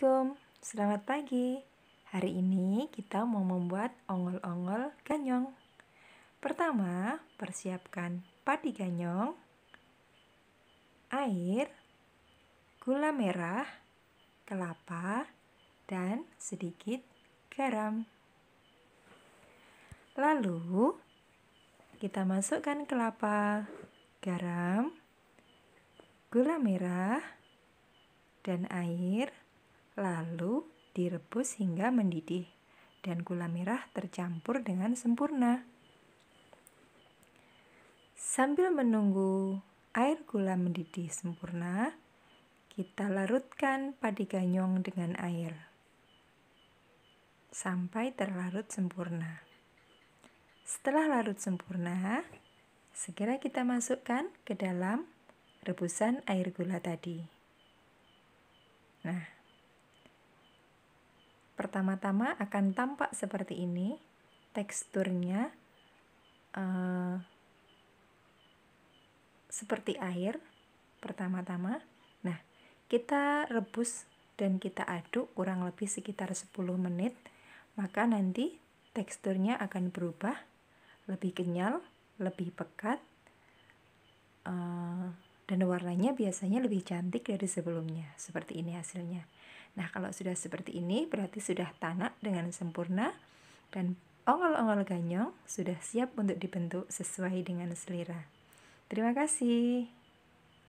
Assalamualaikum, selamat pagi. Hari ini kita mau membuat ongol-ongol ganyong. Pertama, persiapkan padi ganyong, air, gula merah, kelapa, dan sedikit garam. Lalu, kita masukkan kelapa, garam, gula merah, dan air lalu direbus hingga mendidih dan gula merah tercampur dengan sempurna. Sambil menunggu air gula mendidih sempurna, kita larutkan padi ganyong dengan air sampai terlarut sempurna. Setelah larut sempurna, segera kita masukkan ke dalam rebusan air gula tadi. Nah, Pertama-tama akan tampak seperti ini teksturnya uh, seperti air pertama-tama. Nah, kita rebus dan kita aduk kurang lebih sekitar 10 menit, maka nanti teksturnya akan berubah lebih kenyal, lebih pekat. Uh, dan warnanya biasanya lebih cantik dari sebelumnya. Seperti ini hasilnya. Nah, kalau sudah seperti ini berarti sudah tanak dengan sempurna dan ongol-ongol ganyong sudah siap untuk dibentuk sesuai dengan selera. Terima kasih.